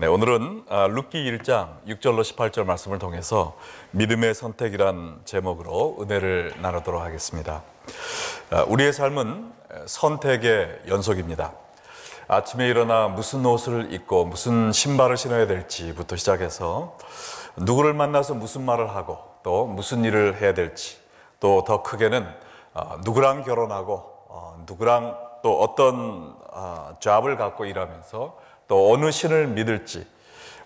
네, 오늘은 룻기 1장 6절로 18절 말씀을 통해서 믿음의 선택이란 제목으로 은혜를 나누도록 하겠습니다. 아, 우리의 삶은 선택의 연속입니다. 아침에 일어나 무슨 옷을 입고 무슨 신발을 신어야 될지부터 시작해서 누구를 만나서 무슨 말을 하고 또 무슨 일을 해야 될지 또 더 크게는 아, 누구랑 결혼하고 어, 누구랑 또 어떤 아, 잡을 갖고 일하면서 또 어느 신을 믿을지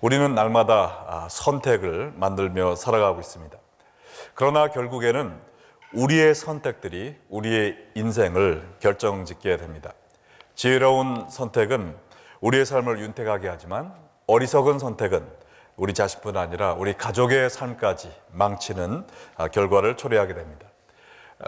우리는 날마다 아, 선택을 만들며 살아가고 있습니다. 그러나 결국에는 우리의 선택들이 우리의 인생을 결정짓게 됩니다. 지혜로운 선택은 우리의 삶을 윤택하게 하지만 어리석은 선택은 우리 자식뿐 아니라 우리 가족의 삶까지 망치는 아, 결과를 초래하게 됩니다.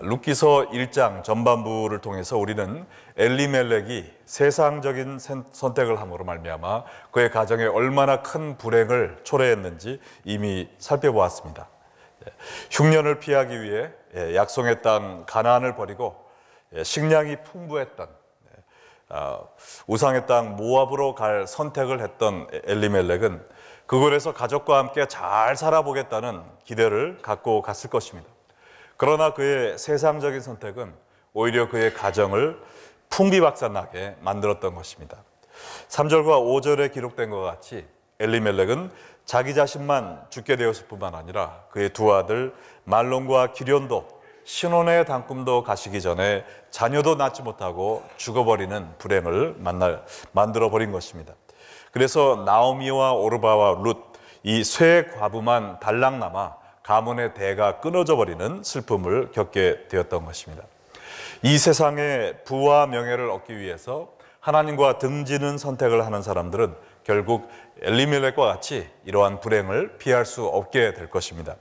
룻기서 1장 전반부를 통해서 우리는 엘리멜렉이 세상적인 선택을 함으로 말미암아 그의 가정에 얼마나 큰 불행을 초래했는지 이미 살펴보았습니다. 예, 흉년을 피하기 위해 예, 약속의 땅 가나안을 버리고 예, 식량이 풍부했던 아, 우상의 땅 모압으로 갈 선택을 했던 엘리멜렉은 그곳에서 가족과 함께 잘 살아보겠다는 기대를 갖고 갔을 것입니다. 그러나 그의 세상적인 선택은 오히려 그의 가정을 풍비박산나게 만들었던 것입니다. 3절과 5절에 기록된 것 같이 엘리멜렉은 자기 자신만 죽게 되었을 뿐만 아니라 그의 두 아들 말론과 기련도 신혼의 단꿈도 가시기 전에 자녀도 낳지 못하고 죽어버리는 불행을 만날, 만들어버린 것입니다. 그래서 나오미와 오르바와 룻, 이쇠 과부만 달랑 남아 가문의 대가 끊어져 버리는 슬픔을 겪게 되었던 것입니다. 이 세상의 부와 명예를 얻기 위해서 하나님과 등지는 선택을 하는 사람들은 결국 엘리멜렉과 같이 이러한 불행을 피할 수 없게 될 것입니다.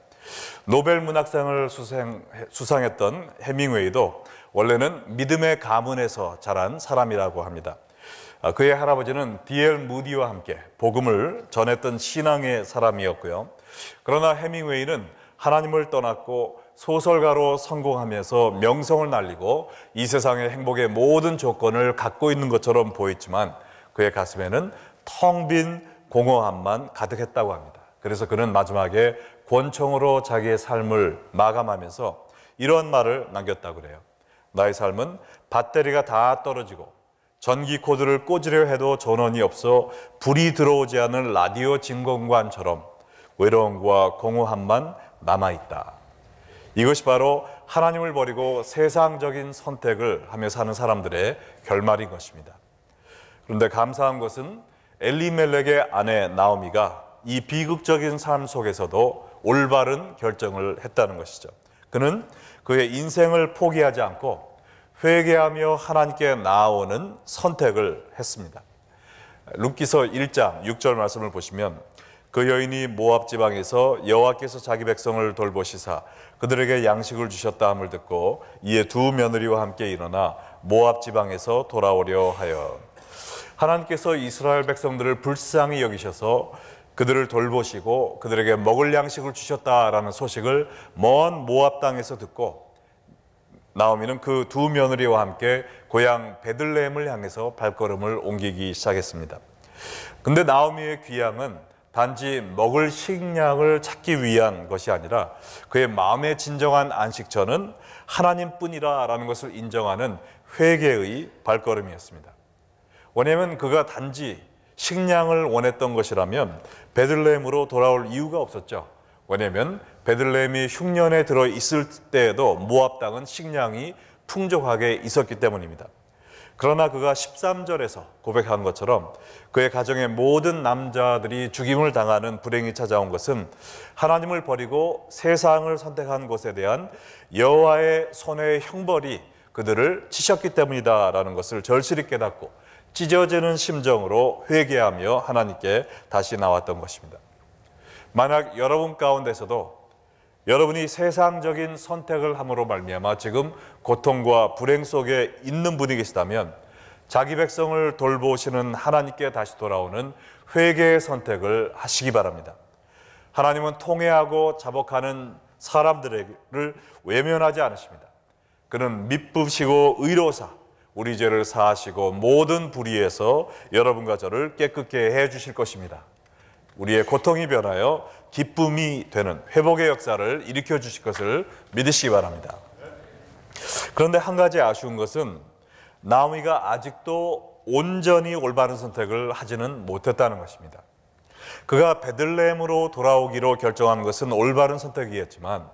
노벨 문학상을 수상, 수상했던 해밍웨이도 원래는 믿음의 가문에서 자란 사람이라고 합니다. 아, 그의 할아버지는 디엘 무디와 함께 복음을 전했던 신앙의 사람이었고요. 그러나 해밍웨이는 하나님을 떠났고 소설가로 성공하면서 명성을 날리고 이 세상의 행복의 모든 조건을 갖고 있는 것처럼 보였지만 그의 가슴에는 텅 빈 공허함만 가득했다고 합니다. 그래서 그는 마지막에 권총으로 자기의 삶을 마감하면서 이런 말을 남겼다고 그래요. 나의 삶은 배터리가 다 떨어지고 전기 코드를 꽂으려 해도 전원이 없어 불이 들어오지 않은 라디오 진공관처럼 외로움과 공허함만 남아있다. 이것이 바로 하나님을 버리고 세상적인 선택을 하며 사는 사람들의 결말인 것입니다. 그런데 감사한 것은 엘리멜렉의 아내 나오미가 이 비극적인 삶 속에서도 올바른 결정을 했다는 것이죠. 그는 그의 인생을 포기하지 않고 회개하며 하나님께 나오는 선택을 했습니다. 룻기서 1장 6절 말씀을 보시면 그 여인이 모압 지방에서 여호와께서 자기 백성을 돌보시사 그들에게 양식을 주셨다 함을 듣고 이에 두 며느리와 함께 일어나 모압 지방에서 돌아오려 하여 하나님께서 이스라엘 백성들을 불쌍히 여기셔서 그들을 돌보시고 그들에게 먹을 양식을 주셨다라는 소식을 먼 모압 땅에서 듣고 나오미는 그 두 며느리와 함께 고향 베들레헴을 향해서 발걸음을 옮기기 시작했습니다. 근데 나오미의 귀향은 단지 먹을 식량을 찾기 위한 것이 아니라 그의 마음의 진정한 안식처는 하나님뿐이라라는 것을 인정하는 회개의 발걸음이었습니다. 왜냐하면 그가 단지 식량을 원했던 것이라면 베들레헴으로 돌아올 이유가 없었죠. 왜냐하면 베들레헴이 흉년에 들어 있을 때에도 모압 땅은 식량이 풍족하게 있었기 때문입니다. 그러나 그가 13절에서 고백한 것처럼 그의 가정의 모든 남자들이 죽임을 당하는 불행이 찾아온 것은 하나님을 버리고 세상을 선택한 것에 대한 여호와의 손의 형벌이 그들을 치셨기 때문이다라는 것을 절실히 깨닫고 찢어지는 심정으로 회개하며 하나님께 다시 나왔던 것입니다. 만약 여러분 가운데서도 여러분이 세상적인 선택을 함으로 말미암아 지금 고통과 불행 속에 있는 분이 계시다면 자기 백성을 돌보시는 하나님께 다시 돌아오는 회개의 선택을 하시기 바랍니다. 하나님은 통해하고 자복하는 사람들을 외면하지 않으십니다. 그는 미쁘시고 의로사 우리 죄를 사하시고 모든 불의에서 여러분과 저를 깨끗게 해 주실 것입니다. 우리의 고통이 변하여 기쁨이 되는 회복의 역사를 일으켜 주실 것을 믿으시기 바랍니다. 그런데 한 가지 아쉬운 것은 나오미가 아직도 온전히 올바른 선택을 하지는 못했다는 것입니다. 그가 베들레헴으로 돌아오기로 결정한 것은 올바른 선택이었지만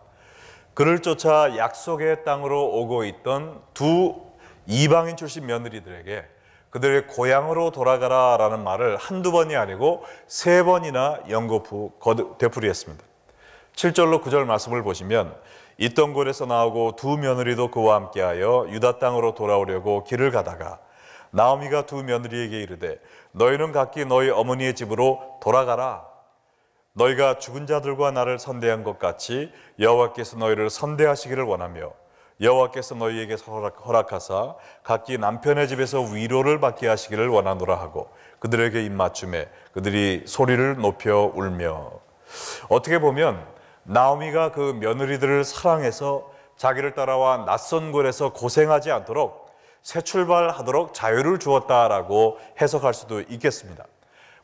그를 쫓아 약속의 땅으로 오고 있던 두 이방인 출신 며느리들에게 그들의 고향으로 돌아가라 라는 말을 한두 번이 아니고 세 번이나 연거푸 되풀이했습니다. 7절로 9절 말씀을 보시면 있던 곳에서 나오고 두 며느리도 그와 함께하여 유다 땅으로 돌아오려고 길을 가다가 나오미가 두 며느리에게 이르되 너희는 각기 너희 어머니의 집으로 돌아가라 너희가 죽은 자들과 나를 선대한 것 같이 여호와께서 너희를 선대하시기를 원하며 여호와께서 너희에게 허락하사 각기 남편의 집에서 위로를 받게 하시기를 원하노라 하고 그들에게 입맞춤해 그들이 소리를 높여 울며 어떻게 보면 나오미가 그 며느리들을 사랑해서 자기를 따라와 낯선 곳에서 고생하지 않도록 새 출발하도록 자유를 주었다라고 해석할 수도 있겠습니다.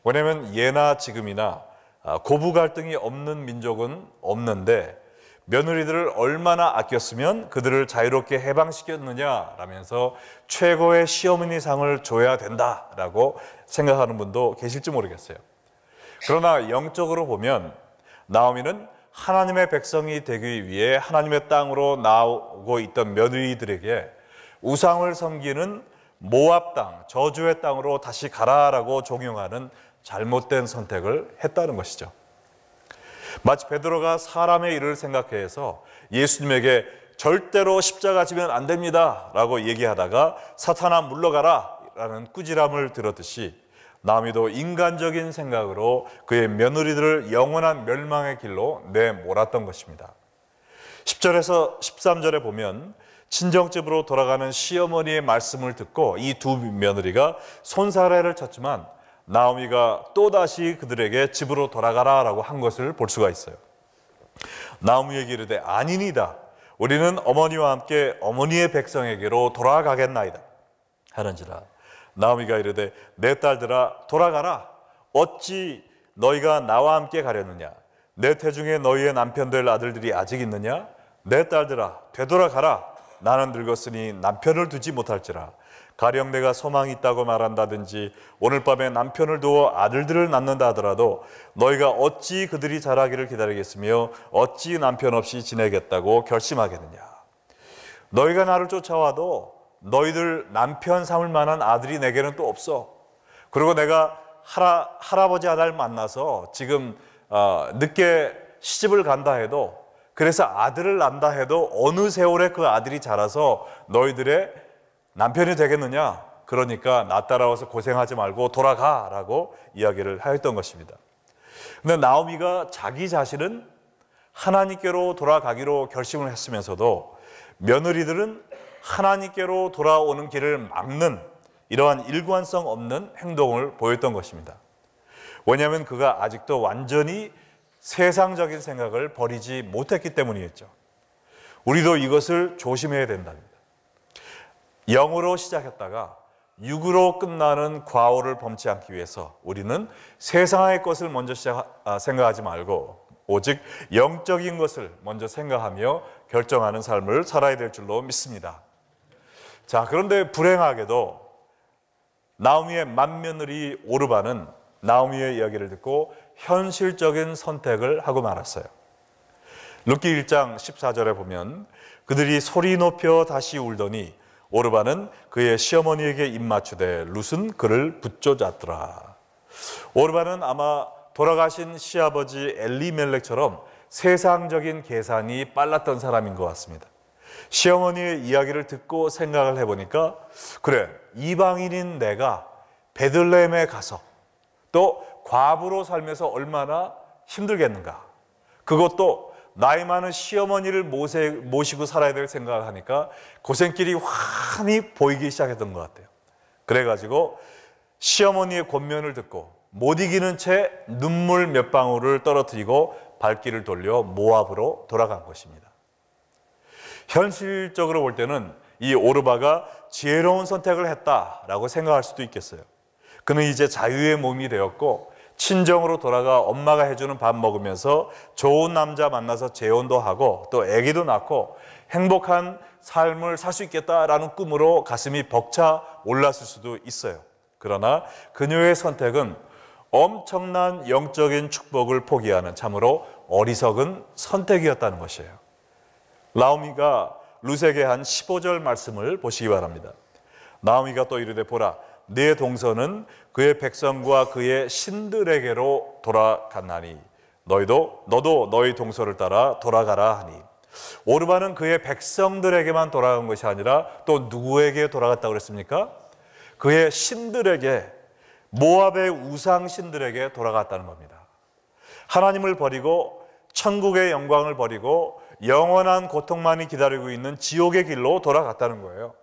왜냐하면 예나 지금이나 아, 고부 갈등이 없는 민족은 없는데 며느리들을 얼마나 아꼈으면 그들을 자유롭게 해방시켰느냐라면서 최고의 시어머니상을 줘야 된다라고 생각하는 분도 계실지 모르겠어요. 그러나 영적으로 보면 나오미는 하나님의 백성이 되기 위해 하나님의 땅으로 나오고 있던 며느리들에게 우상을 섬기는 모압 땅, 저주의 땅으로 다시 가라라고 종용하는 잘못된 선택을 했다는 것이죠. 마치 베드로가 사람의 일을 생각해서 예수님에게 절대로 십자가 지면 안 됩니다. 라고 얘기하다가 사탄아 물러가라. 라는 꾸지람을 들었듯이 남이도 인간적인 생각으로 그의 며느리들을 영원한 멸망의 길로 내몰았던 것입니다. 10절에서 13절에 보면 친정집으로 돌아가는 시어머니의 말씀을 듣고 이 두 며느리가 손사래를 쳤지만 나오미가 또다시 그들에게 집으로 돌아가라 라고 한 것을 볼 수가 있어요. 나오미에게 이르되 아니니다. 우리는 어머니와 함께 어머니의 백성에게로 돌아가겠나이다. 하는지라. 나오미가 이르되 내 딸들아 돌아가라. 어찌 너희가 나와 함께 가려느냐. 내 태중에 너희의 남편 될 아들들이 아직 있느냐. 내 딸들아 되돌아가라. 나는 늙었으니 남편을 두지 못할지라. 가령 내가 소망이 있다고 말한다든지 오늘 밤에 남편을 두어 아들들을 낳는다 하더라도 너희가 어찌 그들이 자라기를 기다리겠으며 어찌 남편 없이 지내겠다고 결심하겠느냐. 너희가 나를 쫓아와도 너희들 남편 삼을 만한 아들이 내게는 또 없어. 그리고 내가 할아, 할아버지 아들 만나서 지금 어, 늦게 시집을 간다 해도 그래서 아들을 낳다 해도 어느 세월에 그 아들이 자라서 너희들의 남편이 되겠느냐? 그러니까 나 따라와서 고생하지 말고 돌아가 라고 이야기를 하였던 것입니다. 근데 나오미가 자기 자신은 하나님께로 돌아가기로 결심을 했으면서도 며느리들은 하나님께로 돌아오는 길을 막는 이러한 일관성 없는 행동을 보였던 것입니다. 왜냐하면 그가 아직도 완전히 세상적인 생각을 버리지 못했기 때문이었죠. 우리도 이것을 조심해야 된다 영으로 시작했다가 육으로 끝나는 과오를 범치 않기 위해서 우리는 세상의 것을 먼저 시작, 아, 생각하지 말고 오직 영적인 것을 먼저 생각하며 결정하는 삶을 살아야 될 줄로 믿습니다. 자, 그런데 불행하게도 나우미의 맏며느리 오르바는 나우미의 이야기를 듣고 현실적인 선택을 하고 말았어요. 루키 1장 14절에 보면 그들이 소리 높여 다시 울더니 오르반은 그의 시어머니에게 입맞추되 룻은 그를 붙조잡더라. 오르반은 아마 돌아가신 시아버지 엘리멜렉처럼 세상적인 계산이 빨랐던 사람인 것 같습니다. 시어머니의 이야기를 듣고 생각을 해보니까 그래 이방인인 내가 베들레헴에 가서 또 과부로 살면서 얼마나 힘들겠는가 그것도 나이 많은 시어머니를 모세, 모시고 살아야 될 생각을 하니까 고생길이 환히 보이기 시작했던 것 같아요. 그래가지고 시어머니의 권면을 듣고 못 이기는 채 눈물 몇 방울을 떨어뜨리고 발길을 돌려 모압으로 돌아간 것입니다. 현실적으로 볼 때는 이 오르바가 지혜로운 선택을 했다라고 생각할 수도 있겠어요. 그는 이제 자유의 몸이 되었고 친정으로 돌아가 엄마가 해주는 밥 먹으면서 좋은 남자 만나서 재혼도 하고 또 아기도 낳고 행복한 삶을 살 수 있겠다라는 꿈으로 가슴이 벅차 올랐을 수도 있어요. 그러나 그녀의 선택은 엄청난 영적인 축복을 포기하는 참으로 어리석은 선택이었다는 것이에요. 라오미가 루세게 한 15절 말씀을 보시기 바랍니다. 나오미가 또 이르되 보라 네 동서는 그의 백성과 그의 신들에게로 돌아갔나니 너희도 너도 너희 동서를 따라 돌아가라 하니 오르바는 그의 백성들에게만 돌아간 것이 아니라 또 누구에게 돌아갔다고 그랬습니까? 그의 신들에게 모압의 우상 신들에게 돌아갔다는 겁니다. 하나님을 버리고 천국의 영광을 버리고 영원한 고통만이 기다리고 있는 지옥의 길로 돌아갔다는 거예요.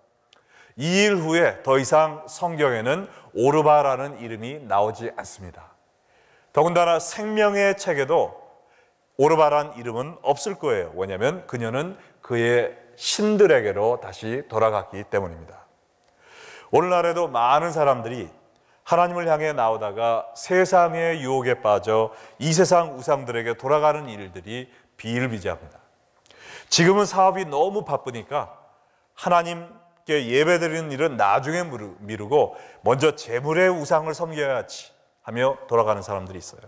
이일 후에 더 이상 성경에는 오르바라는 이름이 나오지 않습니다. 더군다나 생명의 책에도 오르바란 이름은 없을 거예요. 왜냐하면 그녀는 그의 신들에게로 다시 돌아갔기 때문입니다. 오늘날에도 많은 사람들이 하나님을 향해 나오다가 세상의 유혹에 빠져 이 세상 우상들에게 돌아가는 일들이 비일비재합니다. 지금은 사업이 너무 바쁘니까 하나님 하나님께 예배드리는 일은 나중에 미루고 먼저 재물의 우상을 섬겨야지 하며 돌아가는 사람들이 있어요.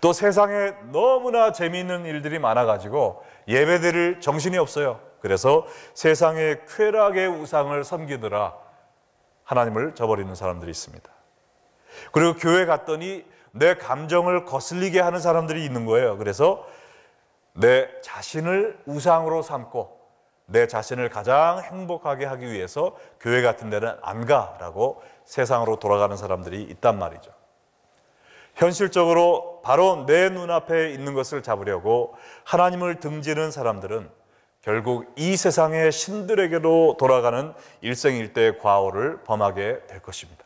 또 세상에 너무나 재미있는 일들이 많아가지고 예배드릴 정신이 없어요. 그래서 세상의 쾌락의 우상을 섬기느라 하나님을 저버리는 사람들이 있습니다. 그리고 교회 갔더니 내 감정을 거슬리게 하는 사람들이 있는 거예요. 그래서 내 자신을 우상으로 삼고 내 자신을 가장 행복하게 하기 위해서 교회 같은 데는 안 가라고 세상으로 돌아가는 사람들이 있단 말이죠. 현실적으로 바로 내 눈앞에 있는 것을 잡으려고 하나님을 등지는 사람들은 결국 이 세상의 신들에게로 돌아가는 일생일대의 과오를 범하게 될 것입니다.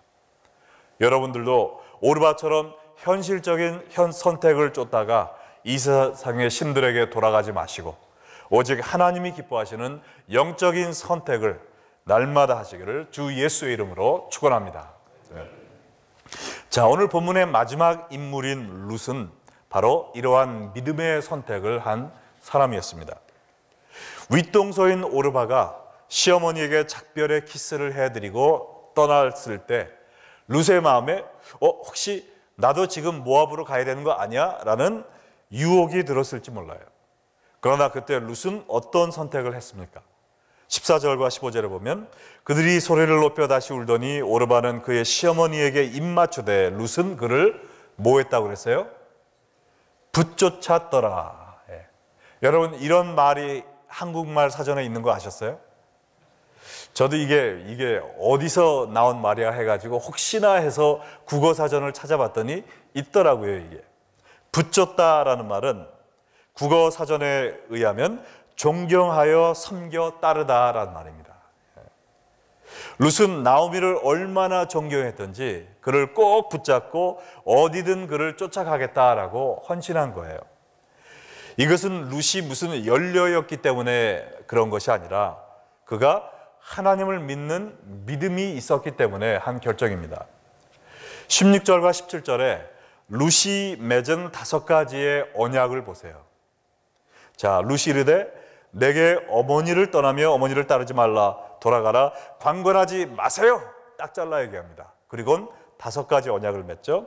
여러분들도 오르바처럼 현실적인 현 선택을 쫓다가 이 세상의 신들에게 돌아가지 마시고 오직 하나님이 기뻐하시는 영적인 선택을 날마다 하시기를 주 예수의 이름으로 축원합니다. 네. 자, 오늘 본문의 마지막 인물인 룻은 바로 이러한 믿음의 선택을 한 사람이었습니다. 윗동서인 오르바가 시어머니에게 작별의 키스를 해드리고 떠났을 때 룻의 마음에 어 혹시 나도 지금 모압으로 가야 되는 거 아니야? 라는 유혹이 들었을지 몰라요. 그러나 그때 룻은 어떤 선택을 했습니까? 14절과 15절에 보면 그들이 소리를 높여 다시 울더니 오르바는 그의 시어머니에게 입맞추되 룻은 그를 뭐 했다고 그랬어요? 붙쫓았더라. 예. 여러분 이런 말이 한국말 사전에 있는 거 아셨어요? 저도 이게 이게 어디서 나온 말이야 해가지고 혹시나 해서 국어 사전을 찾아봤더니 있더라고요 이게 붙쫓다라는 말은 국어 사전에 의하면 존경하여 섬겨 따르다라는 말입니다. 예. 룻은 나오미를 얼마나 존경했던지 그를 꼭 붙잡고 어디든 그를 쫓아가겠다라고 헌신한 거예요. 이것은 룻이 무슨 연료였기 때문에 그런 것이 아니라 그가 하나님을 믿는 믿음이 있었기 때문에 한 결정입니다. 16절과 17절에 룻이 맺은 다섯 가지의 언약을 보세요. 자, 루시르데 내게 어머니를 떠나며 어머니를 따르지 말라. 돌아가라. 관건하지 마세요. 딱 잘라 얘기합니다. 그리곤 다섯 가지 언약을 맺죠.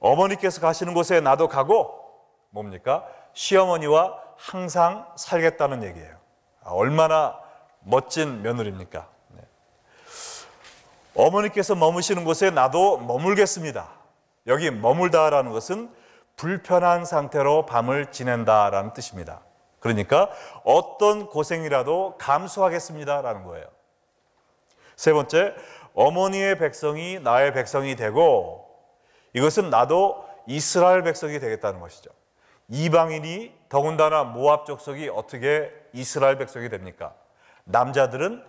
어머니께서 가시는 곳에 나도 가고 뭡니까? 시어머니와 항상 살겠다는 얘기예요. 아, 얼마나 멋진 며느리입니까? 네. 어머니께서 머무시는 곳에 나도 머물겠습니다. 여기 머물다라는 것은 불편한 상태로 밤을 지낸다라는 뜻입니다. 그러니까 어떤 고생이라도 감수하겠습니다라는 거예요. 세 번째, 어머니의 백성이 나의 백성이 되고 이것은 나도 이스라엘 백성이 되겠다는 것이죠. 이방인이 더군다나 모압 족속이 어떻게 이스라엘 백성이 됩니까? 남자들은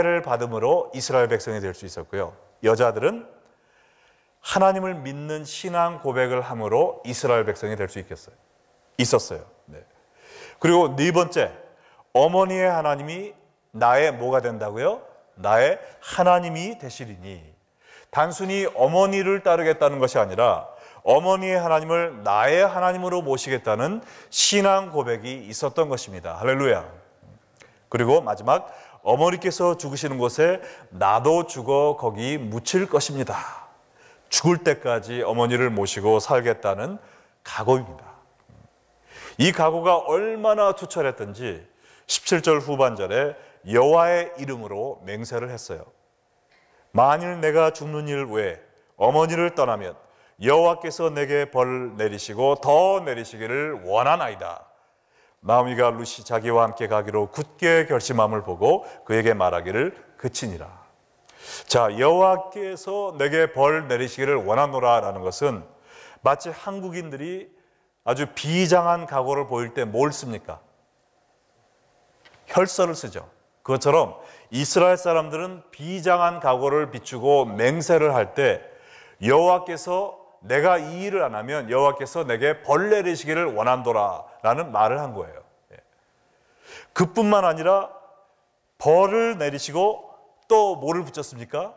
할례를 받음으로 이스라엘 백성이 될 수 있었고요. 여자들은 하나님을 믿는 신앙 고백을 함으로 이스라엘 백성이 될 수 있겠어요. 있었어요. 그리고 네 번째, 어머니의 하나님이 나의 뭐가 된다고요? 나의 하나님이 되시리니. 단순히 어머니를 따르겠다는 것이 아니라 어머니의 하나님을 나의 하나님으로 모시겠다는 신앙 고백이 있었던 것입니다. 할렐루야. 그리고 마지막, 어머니께서 죽으시는 곳에 나도 죽어 거기 묻힐 것입니다. 죽을 때까지 어머니를 모시고 살겠다는 각오입니다. 이 가구가 얼마나 투철했던지 17절 후반절에 여호와의 이름으로 맹세를 했어요. 만일 내가 죽는 일 외에 어머니를 떠나면 여호와께서 내게 벌 내리시고 더 내리시기를 원하나이다. 나오미가 루시 자기와 함께 가기로 굳게 결심함을 보고 그에게 말하기를 그치니라. 자, 여호와께서 내게 벌 내리시기를 원하노라라는 것은 마치 한국인들이 아주 비장한 각오를 보일 때 뭘 씁니까? 혈서를 쓰죠. 그것처럼 이스라엘 사람들은 비장한 각오를 비추고 맹세를 할 때 여호와께서 내가 이 일을 안 하면 여호와께서 내게 벌레 내시기를 원한도라라는 말을 한 거예요. 예. 그뿐만 아니라 벌을 내리시고 또 뭐를 붙였습니까?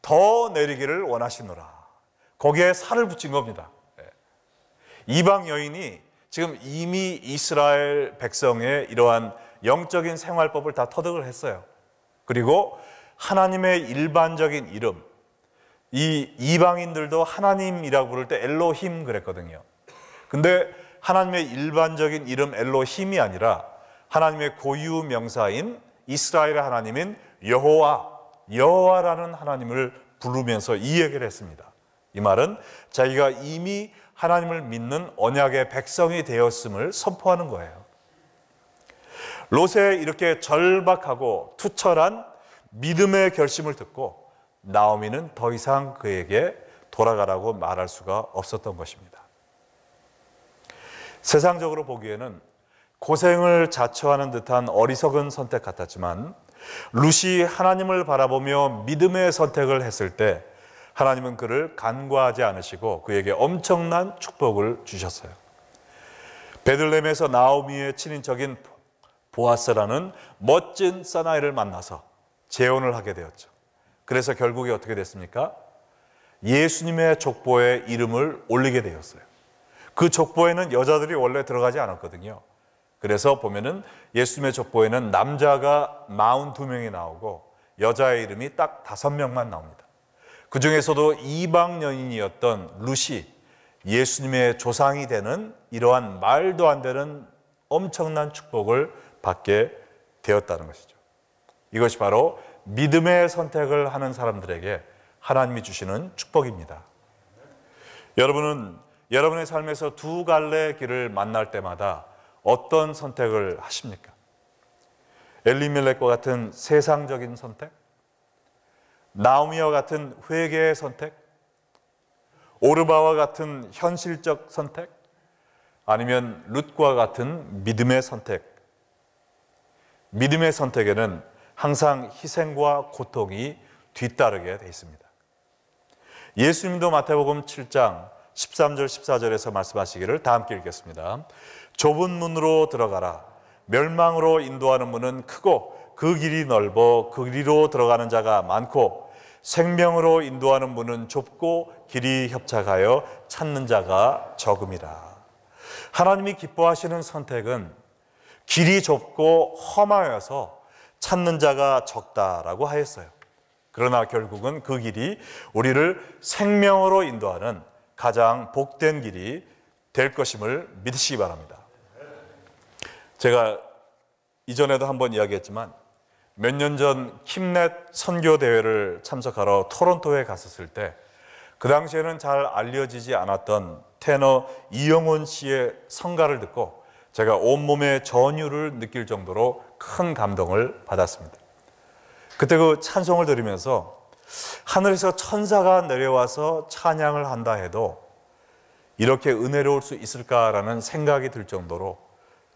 더 내리기를 원하시노라. 거기에 살을 붙인 겁니다. 이방 여인이 지금 이미 이스라엘 백성의 이러한 영적인 생활법을 다 터득을 했어요. 그리고 하나님의 일반적인 이름, 이 이방인들도 하나님이라고 부를 때 엘로힘 그랬거든요. 근데 하나님의 일반적인 이름 엘로힘이 아니라 하나님의 고유 명사인 이스라엘의 하나님인 여호와, 여호와라는 하나님을 부르면서 이 얘기를 했습니다. 이 말은 자기가 이미 하나님을 믿는 언약의 백성이 되었음을 선포하는 거예요. 롯의 이렇게 절박하고 투철한 믿음의 결심을 듣고 나오미는 더 이상 그에게 돌아가라고 말할 수가 없었던 것입니다. 세상적으로 보기에는 고생을 자처하는 듯한 어리석은 선택 같았지만 룻이 하나님을 바라보며 믿음의 선택을 했을 때 하나님은 그를 간과하지 않으시고 그에게 엄청난 축복을 주셨어요. 베들렘에서 나오미의 친인척인 보아스라는 멋진 사나이를 만나서 재혼을 하게 되었죠. 그래서 결국에 어떻게 됐습니까? 예수님의 족보에 이름을 올리게 되었어요. 그 족보에는 여자들이 원래 들어가지 않았거든요. 그래서 보면은 예수님의 족보에는 남자가 42명이 나오고 여자의 이름이 딱 5명만 나옵니다. 그 중에서도 이방 연인이었던 루시, 예수님의 조상이 되는 이러한 말도 안 되는 엄청난 축복을 받게 되었다는 것이죠. 이것이 바로 믿음의 선택을 하는 사람들에게 하나님이 주시는 축복입니다. 여러분은 여러분의 삶에서 두 갈래 길을 만날 때마다 어떤 선택을 하십니까? 엘리멜렉과 같은 세상적인 선택? 나오미와 같은 회개의 선택, 오르바와 같은 현실적 선택, 아니면 룻과 같은 믿음의 선택. 믿음의 선택에는 항상 희생과 고통이 뒤따르게 되어 있습니다. 예수님도 마태복음 7장 13절 14절에서 말씀하시기를 다 함께 읽겠습니다. 좁은 문으로 들어가라. 멸망으로 인도하는 문은 크고 그 길이 넓어 그 길로 이 들어가는 자가 많고 생명으로 인도하는 문은 좁고 길이 협착하여 찾는 자가 적음이라. 하나님이 기뻐하시는 선택은 길이 좁고 험하여서 찾는 자가 적다라고 하였어요. 그러나 결국은 그 길이 우리를 생명으로 인도하는 가장 복된 길이 될 것임을 믿으시기 바랍니다. 제가 이전에도 한번 이야기했지만 몇년전 킴넷 선교 대회를 참석하러 토론토에 갔었을 때 그 당시에는 잘 알려지지 않았던 테너 이영훈 씨의 성가를 듣고 제가 온몸에 전율을 느낄 정도로 큰 감동을 받았습니다. 그때 그 찬송을 들으면서 하늘에서 천사가 내려와서 찬양을 한다 해도 이렇게 은혜로울 수 있을까라는 생각이 들 정도로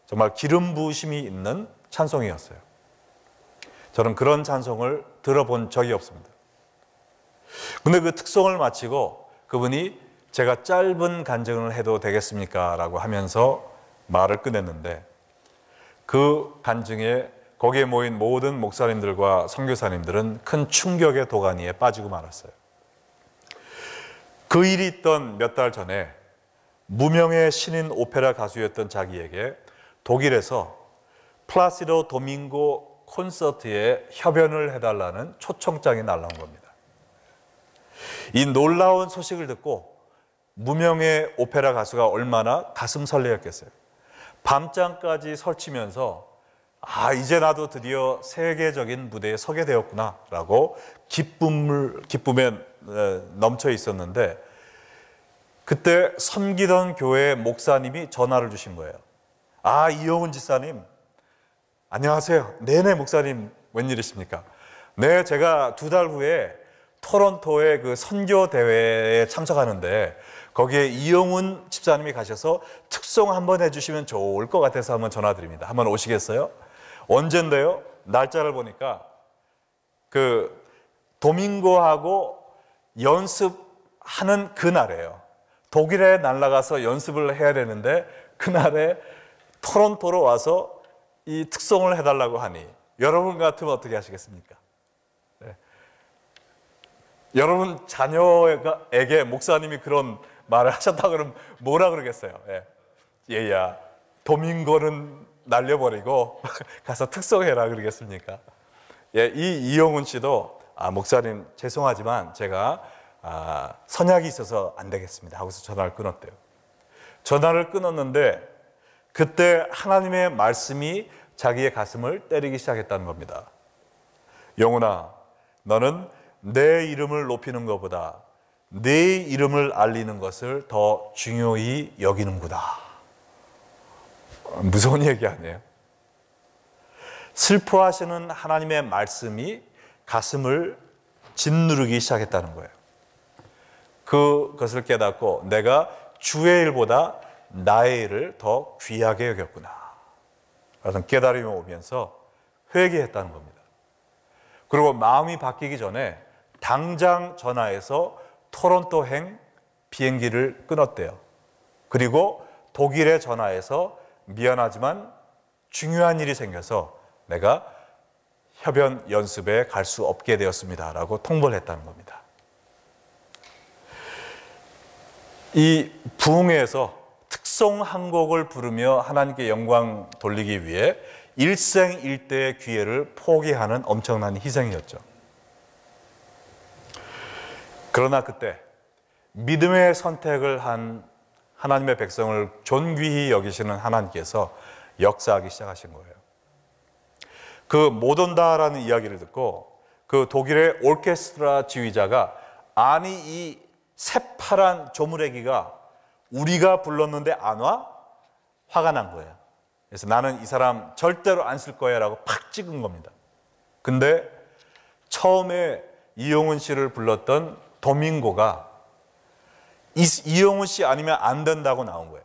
정말 기름 부심이 있는 찬송이었어요. 저는 그런 찬송을 들어본 적이 없습니다. 근데 그 특성을 마치고 그분이 제가 짧은 간증을 해도 되겠습니까? 라고 하면서 말을 끝냈는데 그 간증에 거기에 모인 모든 목사님들과 선교사님들은 큰 충격의 도가니에 빠지고 말았어요. 그 일이 있던 몇 달 전에 무명의 신인 오페라 가수였던 자기에게 독일에서 플라시도 도밍고 콘서트에 협연을 해달라는 초청장이 날라온 겁니다. 이 놀라운 소식을 듣고 무명의 오페라 가수가 얼마나 가슴 설레였겠어요. 밤장까지 설치면서 아, 이제 나도 드디어 세계적인 무대에 서게 되었구나 라고 기쁨을, 기쁨에 넘쳐 있었는데 그때 섬기던 교회 목사님이 전화를 주신 거예요. 아, 이영훈 지사님, 안녕하세요. 네네 목사님 웬일이십니까? 네, 제가 두 달 후에 토론토의 그 선교 대회에 참석하는데 거기에 이영훈 집사님이 가셔서 특송 한번 해주시면 좋을 것 같아서 한번 전화드립니다. 한번 오시겠어요? 언젠데요? 날짜를 보니까 그 도밍고하고 연습하는 그날에요 독일에 날아가서 연습을 해야 되는데 그날에 토론토로 와서 이 특성을 해달라고 하니 여러분 같으면 어떻게 하시겠습니까? 네. 여러분 자녀에게 목사님이 그런 말을 하셨다 그러면 뭐라 그러겠어요? 예. 얘야 도민고는 날려버리고 가서 특성해라 그러겠습니까? 예, 이 이영훈 씨도 아, 목사님 죄송하지만 제가 아, 선약이 있어서 안 되겠습니다 하고서 전화를 끊었대요. 전화를 끊었는데 그때 하나님의 말씀이 자기의 가슴을 때리기 시작했다는 겁니다. 영훈아, 너는 내 이름을 높이는 것보다 내 네 이름을 알리는 것을 더 중요히 여기는구나. 무서운 얘기 아니에요? 슬퍼하시는 하나님의 말씀이 가슴을 짓누르기 시작했다는 거예요. 그것을 깨닫고 내가 주의 일보다 나의 일을 더 귀하게 여겼구나. 라는 깨달음이 오면서 회개했다는 겁니다. 그리고 마음이 바뀌기 전에 당장 전화해서 토론토행 비행기를 끊었대요. 그리고 독일에 전화해서 미안하지만 중요한 일이 생겨서 내가 협연 연습에 갈 수 없게 되었습니다. 라고 통보를 했다는 겁니다. 이부흥에서 찬송 한 곡을 부르며 하나님께 영광 돌리기 위해 일생일대의 기회를 포기하는 엄청난 희생이었죠. 그러나 그때 믿음의 선택을 한 하나님의 백성을 존귀히 여기시는 하나님께서 역사하기 시작하신 거예요. 그못 온다라는 이야기를 듣고 그 독일의 오케스트라 지휘자가 아니 이 새파란 조무래기가 우리가 불렀는데 안 와? 화가 난 거예요. 그래서 나는 이 사람 절대로 안 쓸 거야 라고 팍 찍은 겁니다. 근데 처음에 이용훈 씨를 불렀던 도민고가 이용훈 씨 아니면 안 된다고 나온 거예요.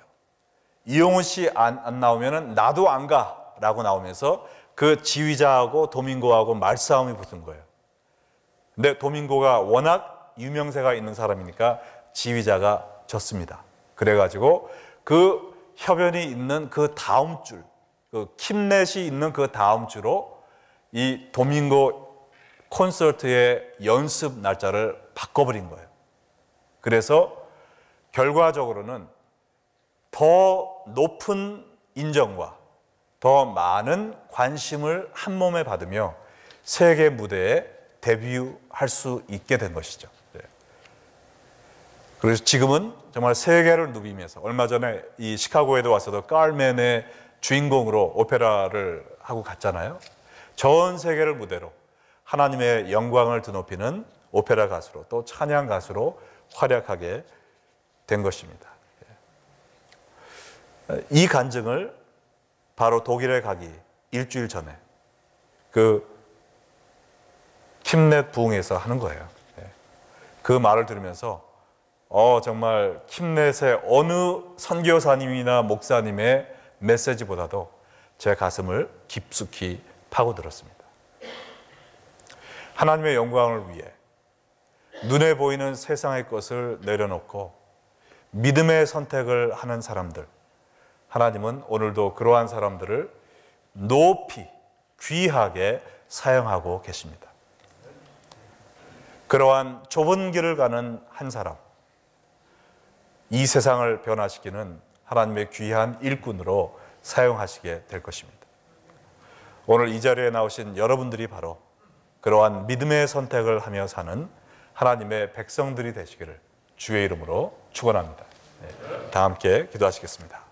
이용훈 씨안 안나오면 나도 안 가. 라고 나오면서 그 지휘자하고 도민고하고 말싸움이 붙은 거예요. 근데 도민고가 워낙 유명세가 있는 사람이니까 지휘자가 졌습니다. 그래가지고 그 협연이 있는 그 다음 줄, 그 킴넷이 있는 그 다음 주로 이 도밍고 콘서트의 연습 날짜를 바꿔버린 거예요. 그래서 결과적으로는 더 높은 인정과 더 많은 관심을 한 몸에 받으며 세계 무대에 데뷔할 수 있게 된 것이죠. 그래서 지금은 정말 세계를 누비면서 얼마 전에 이 시카고에도 와서도 깔맨의 주인공으로 오페라를 하고 갔잖아요. 전 세계를 무대로 하나님의 영광을 드높이는 오페라 가수로 또 찬양 가수로 활약하게 된 것입니다. 이 간증을 바로 독일에 가기 일주일 전에 그 킴넷 부흥에서 하는 거예요. 예. 그 말을 들으면서 어, 정말 킴넷의 어느 선교사님이나 목사님의 메시지보다도 제 가슴을 깊숙이 파고들었습니다. 하나님의 영광을 위해 눈에 보이는 세상의 것을 내려놓고 믿음의 선택을 하는 사람들, 하나님은 오늘도 그러한 사람들을 높이 귀하게 사용하고 계십니다. 그러한 좁은 길을 가는 한 사람, 이 세상을 변화시키는 하나님의 귀한 일꾼으로 사용하시게 될 것입니다. 오늘 이 자리에 나오신 여러분들이 바로 그러한 믿음의 선택을 하며 사는 하나님의 백성들이 되시기를 주의 이름으로 축원합니다. 네, 다 함께 기도하시겠습니다.